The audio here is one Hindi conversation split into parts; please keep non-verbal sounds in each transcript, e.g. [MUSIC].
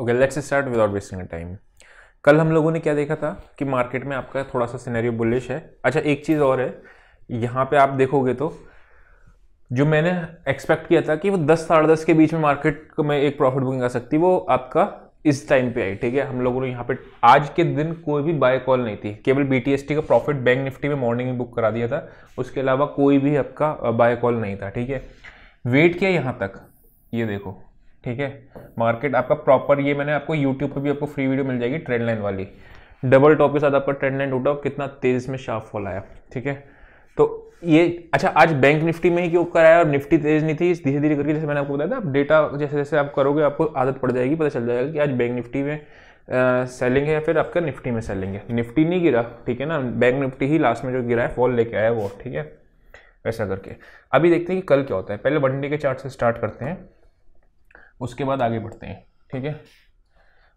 okay let's start without wasting time कल हम लोगों ने क्या देखा था कि मार्केट में आपका थोड़ा सा सिनेरियो बुलिश है अच्छा एक चीज़ और है यहाँ पे आप देखोगे तो जो मैंने एक्सपेक्ट किया था कि वो दस साढ़े दस के बीच में मार्केट में एक प्रॉफिट बुकिंग आ सकती वो आपका इस टाइम पे आई ठीक है हम लोगों ने यहाँ पे आज के दिन कोई भी बाय कॉल नहीं थी केवल बी का प्रॉफिट बैंक निफ्टी में मॉर्निंग में बुक करा दिया था उसके अलावा कोई भी आपका बाय कॉल नहीं था ठीक है वेट किया यहाँ तक ये देखो ठीक है मार्केट आपका प्रॉपर ये मैंने आपको यूट्यूब पर भी आपको फ्री वीडियो मिल जाएगी ट्रेंड लाइन वाली डबल टॉप के साथ आपका ट्रेंड लाइन टूटा कितना तेज़ इसमें शार्प फॉल आया ठीक है तो ये अच्छा आज बैंक निफ्टी में ही क्यों कराया और निफ्टी तेज नहीं थी धीरे धीरे करके जैसे मैंने आपको बताया था आप डेटा जैसे जैसे आप करोगे आपको आदत पड़ जाएगी पता चल जाएगा कि आज बैंक निफ्टी में सेलिंग है या फिर आपका निफ्टी में सेलिंग है निफ्टी नहीं गिरा ठीक है ना बैंक निफ्टी ही लास्ट में जो गिरा है फॉल लेके आया वो ठीक है वैसा करके अभी देखते हैं कि कल क्या होता है पहले वनडे के चार्ट से स्टार्ट करते हैं उसके बाद आगे बढ़ते हैं ठीक है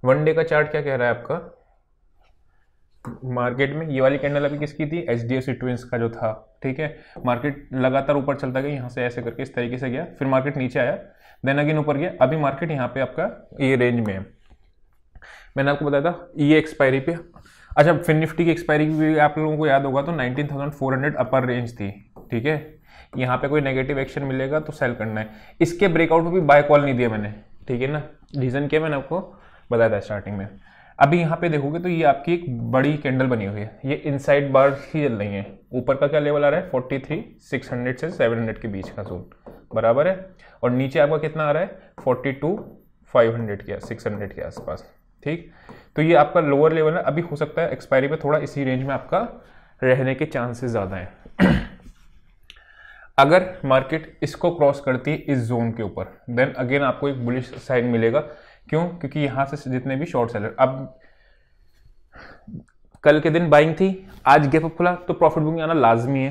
वन डे का चार्ट क्या कह रहा है आपका मार्केट में ये वाली कैंडल अभी किसकी थी एच डी एफ ट्विंस का जो था ठीक है मार्केट लगातार ऊपर चलता गया यहाँ से ऐसे करके इस तरीके से गया फिर मार्केट नीचे आया देन अगेन ऊपर गया अभी मार्केट यहाँ पे आपका ये रेंज में है मैंने आपको बताया था ये एक्सपायरी पे अच्छा फिन निफ्टी की एक्सपायरी भी आप लोगों को याद होगा तो 19,400 अपर रेंज थी ठीक है यहाँ पे कोई नेगेटिव एक्शन मिलेगा तो सेल करना है इसके ब्रेकआउट में भी बाय कॉल नहीं दिया मैंने ठीक है ना रीज़न क्या मैंने आपको बताया था स्टार्टिंग में अभी यहाँ पे देखोगे तो ये आपकी एक बड़ी कैंडल बनी हुई है ये इनसाइड बार ही चल रही है ऊपर का क्या लेवल आ रहा है फोर्टी थ्री सिक्स हंड्रेड से सेवन हंड्रेड के बीच का जोन बराबर है और नीचे आपका कितना आ रहा है फोर्टी टू फाइव हंड्रेड के सिक्स हंड्रेड के आसपास ठीक तो ये आपका लोअर लेवल है अभी हो सकता है एक्सपायरी पर थोड़ा इसी रेंज में आपका रहने के चांसेस ज़्यादा हैं [CLEARS THROAT] अगर मार्केट इसको क्रॉस करती है इस जोन के ऊपर देन अगेन आपको एक बुलिश साइन मिलेगा क्यों क्योंकि यहां से जितने भी शॉर्ट सेलर अब कल के दिन बाइंग थी आज गैप अप खुला तो प्रॉफिट बुकिंग आना लाजमी है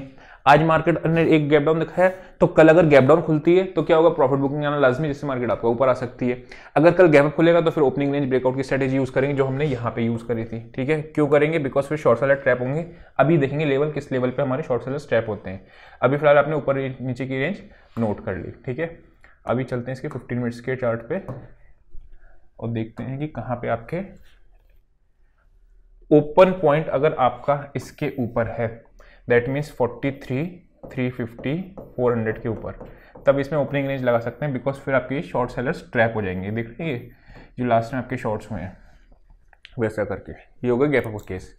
आज मार्केट ने एक गैप डाउन दिखाया तो कल अगर गैप डाउन खुलती है तो क्या होगा प्रॉफिट बुकिंग आना लाजमी जिससे मार्केट आपका ऊपर आ सकती है अगर कल गैप खुलेगा तो फिर ओपनिंग रेंज ब्रेकआउट की स्ट्रेटेजी यूज करेंगे जो हमने यहाँ पे यूज करी थी ठीक है क्यों करेंगे बिकॉज फिर शॉर्ट सेलर ट्रैप होंगे अभी देखेंगे लेवल किस लेवल पर हमारे शॉर्ट सेलर ट्रैप होते हैं अभी फिलहाल आपने ऊपर नीचे की रेंज नोट कर ली ठीक है अभी चलते हैं इसके फिफ्टीन मिनट्स के चार्ट पे और देखते हैं कि कहाँ पे आपके ओपन पॉइंट अगर आपका इसके ऊपर है that means forty three three fifty four hundred के ऊपर तब इसमें ओपनिंग रेंज लगा सकते हैं बिकॉज फिर आपके शॉर्ट सेलर्स ट्रैप हो जाएंगे देख रहे जो लास्ट में आपके शॉर्ट्स हुए हैं वैसा करके ये हो गया गैप ऑफ केस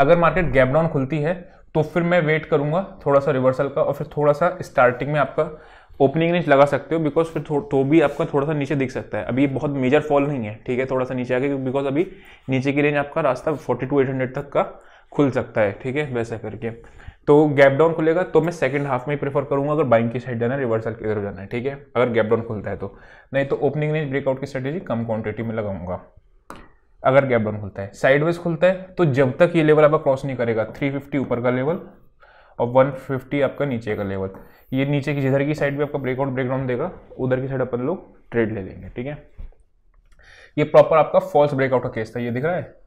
अगर मार्केट गैप डाउन खुलती है तो फिर मैं वेट करूंगा थोड़ा सा रिवर्सल का और फिर थोड़ा सा स्टार्टिंग में आपका ओपनिंग रेंज लगा सकते हो बिकॉज फिर तो, तो भी आपका थोड़ा सा नीचे दिख सकता है अभी बहुत मेजर फॉल नहीं है ठीक है थोड़ा सा नीचे आ गया बिकॉज अभी नीचे की रेंज आपका रास्ता फोर्टी टू एट हंड्रेड तक का खुल सकता है ठीक है वैसा करके तो गैप डाउन खुलेगा तो मैं सेकंड हाफ में ही प्रेफर करूंगा अगर बाइंग की साइड जाना है रिवर्सल की तरफ जाना है ठीक है अगर गैप डाउन खुलता है तो नहीं तो ओपनिंग रेंज ब्रेकआउट की स्ट्रेटेजी कम क्वांटिटी में लगाऊंगा अगर गैप डाउन खुलता है साइडवेज खुलता है तो जब तक ये लेवल आपका क्रॉस नहीं करेगा फिफ्टी ऊपर का लेवल और फिफ्टी आपका नीचे का लेवल ये नीचे की जिधर की साइड भी आपका ब्रेकआउट ब्रेकडाउन देगा उधर की साइड अपन लोग ट्रेड ले लेंगे ठीक है ये प्रॉपर आपका फॉल्स ब्रेकआउट का केस था ये दिख रहा है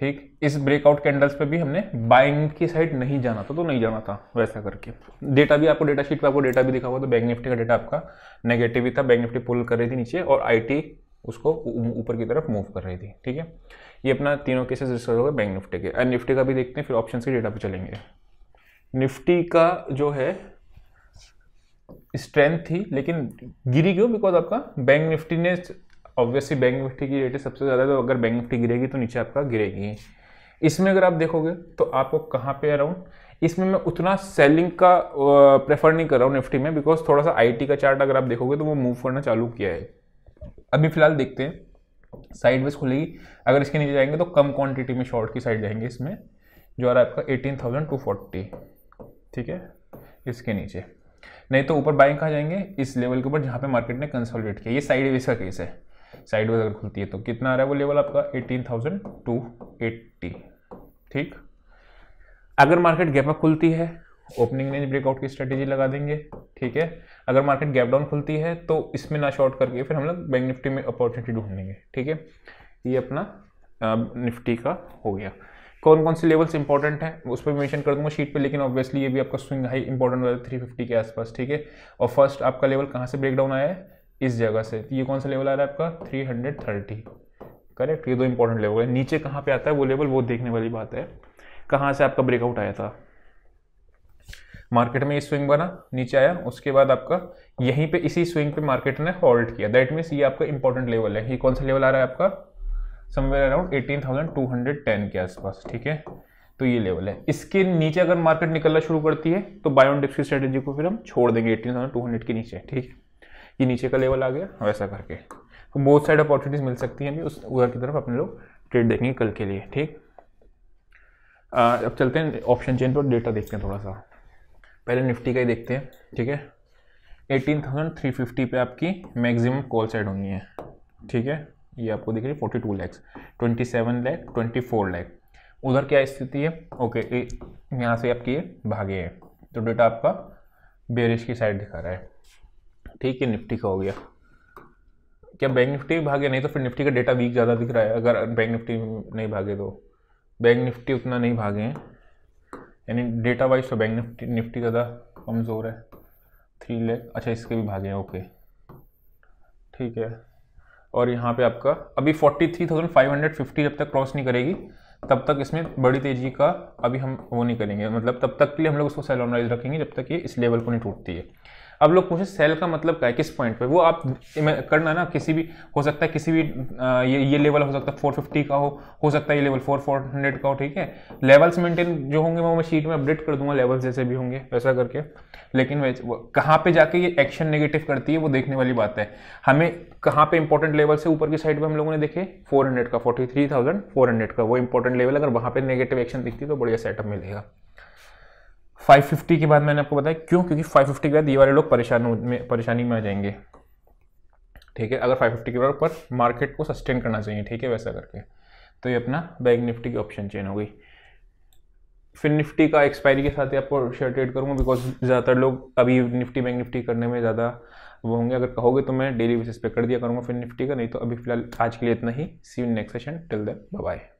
ठीक इस ब्रेकआउट कैंडल्स पे भी हमने बाइंग की साइड नहीं जाना था तो नहीं जाना था वैसा करके डेटा भी आपको डेटा शीट पे आपको डेटा भी दिखा हुआ तो बैंक निफ्टी का डेटा आपका नेगेटिव ही था बैंक निफ्टी पुल कर रही थी नीचे और आईटी उसको ऊपर की तरफ मूव कर रही थी ठीक है ये अपना तीनों केसेस डिस्कस हो गए बैंक निफ्टी के एंड निफ्टी का भी देखते हैं फिर ऑप्शन के डेटा पर चलेंगे निफ्टी का जो है स्ट्रेंथ थी लेकिन गिरी क्यों बिकॉज आपका बैंक निफ्टी ने ऑब्वियसली बैंक निफ्टी की रेट सबसे ज़्यादा तो अगर बैंक निफ्टी गिरेगी तो नीचे आपका गिरेगी इसमें अगर आप देखोगे तो आपको कहाँ पे अराउंड इसमें मैं उतना सेलिंग का प्रेफर नहीं कर रहा हूँ निफ्टी में बिकॉज थोड़ा सा आईटी का चार्ट अगर आप देखोगे तो वो मूव करना चालू किया है अभी फिलहाल देखते हैं साइड वेज खुलेगी अगर इसके नीचे जाएंगे तो कम क्वांटिटी में शॉर्ट की साइड जाएंगे इसमें जो आ रहा है आपका एटीन थाउजेंड टू फोर्टी ठीक है इसके नीचे नहीं तो ऊपर बाइंग कहाँ जाएंगे इस लेवल के ऊपर जहाँ पे मार्केट ने कंसोलिडेट किया ये साइड वेज का केस है साइड अगर खुलती है तो कितना आ रहा है वो लेवल आपका एटीन थाउजेंड टू एट्टी ठीक अगर मार्केट गैप अप खुलती है ओपनिंग रेंज ब्रेकआउट की स्ट्रेटेजी लगा देंगे ठीक है अगर मार्केट गैप डाउन खुलती है तो इसमें ना शॉर्ट करके फिर हम लोग बैंक निफ्टी में अपॉर्चुनिटी ढूंढेंगे ठीक है ये अपना निफ्टी का हो गया कौन कौन से लेवल्स इंपॉर्टेंट हैं उस पर मेंशन कर दूंगा शीट पे लेकिन ऑब्वियसली ये भी आपका स्विंग हाई इंपॉर्टेंट है थ्री फिफ्टी के आसपास ठीक है और फर्स्ट आपका लेवल कहाँ से ब्रेकडाउन आया है इस जगह से तो ये कौन सा लेवल आ रहा है आपका थ्री हंड्रेड थर्टी करेक्ट ये दो इंपॉर्टेंट लेवल है नीचे कहाँ पे आता है वो लेवल वो देखने वाली बात है कहाँ से आपका ब्रेकआउट आया था मार्केट में ये स्विंग बना नीचे आया उसके बाद आपका यहीं पे इसी स्विंग पे मार्केट ने हॉल्ट किया दैट मीन्स ये आपका इंपॉर्टेंट लेवल है ये कौन सा लेवल आ रहा है आपका समवेयर अराउंड टेन के आसपास ठीक है तो ये लेवल है इसके नीचे अगर मार्केट निकलना शुरू करती है तो बायोन डिप्स की स्ट्रेटेजी को फिर हम छोड़ देंगे 18,200 के नीचे ठीक है ये नीचे का लेवल आ गया वैसा करके तो बहुत साइड अपॉर्चुनिटीज़ मिल सकती हैं अभी उस उधर की तरफ अपने लोग ट्रेड देखेंगे कल के लिए ठीक अब चलते हैं ऑप्शन चेन पर डेटा देखते हैं थोड़ा सा पहले निफ्टी का ही देखते हैं ठीक है एटीन थाउजेंड थ्री फिफ्टी पे आपकी मैक्सिमम कॉल साइड होनी है ठीक है ये आपको दिख रही है forty two lakhs twenty seven lakh twenty four lakh उधर क्या स्थिति है ओके यहाँ से आपकी ये भागे है तो डेटा आपका बेरिश की साइड दिखा रहा है ठीक है निफ्टी का हो गया क्या बैंक निफ्टी भी भागे नहीं तो फिर निफ्टी का डेटा वीक ज़्यादा दिख रहा है अगर बैंक निफ्टी नहीं भागे तो बैंक निफ्टी उतना नहीं भागे हैं यानी डेटा वाइज तो बैंक निफ्टी निफ्टी ज़्यादा कमज़ोर है थ्री लेख अच्छा इसके भी भागे हैं ओके ठीक है और यहाँ पे आपका अभी 43,550 जब तक क्रॉस नहीं करेगी तब तक इसमें बड़ी तेज़ी का अभी हम वो नहीं करेंगे मतलब तब तक के लिए हम लोग उसको सेलोनाइज रखेंगे जब तक ये इस लेवल को नहीं टूटती है अब लोग पूछे सेल का मतलब क्या है किस पॉइंट पे वो आप करना ना किसी भी हो सकता है किसी भी आ, ये ये लेवल हो सकता है 450 का हो हो सकता है ये लेवल 4400 का हो ठीक है लेवल्स मेंटेन जो होंगे वो मैं शीट में अपडेट कर दूंगा लेवल्स जैसे भी होंगे वैसा करके लेकिन कहाँ पे जाके ये एक्शन नेगेटिव करती है वो देखने वाली बात है हमें कहाँ पे इंपॉर्टेंट लेवल से ऊपर की साइड पे हम लोगों ने देखे 400 का 43,400 का वो इंपॉर्टेंट लेवल अगर वहाँ पे नेगेटिव एक्शन दिखती है तो बढ़िया सेटअप मिलेगा 550 के बाद मैंने आपको बताया क्यों क्योंकि 550 के बाद ये वाले लोग परेशान में परेशानी में आ जाएंगे ठीक है अगर 550 के बाद ऊपर मार्केट को सस्टेन करना चाहिए ठीक है वैसा करके तो ये अपना बैंक निफ्टी की ऑप्शन चेन हो गई फिर निफ्टी का एक्सपायरी के साथ ही आपको शेयर ट्रेड करूँगा बिकॉज ज़्यादातर लोग अभी निफ्टी बैंक निफ्टी करने में ज़्यादा वो होंगे अगर कहोगे तो मैं डेली बेसिस पे कर दिया करूँगा फिर निफ्टी का नहीं तो अभी फिलहाल आज के लिए इतना ही see next session till then bye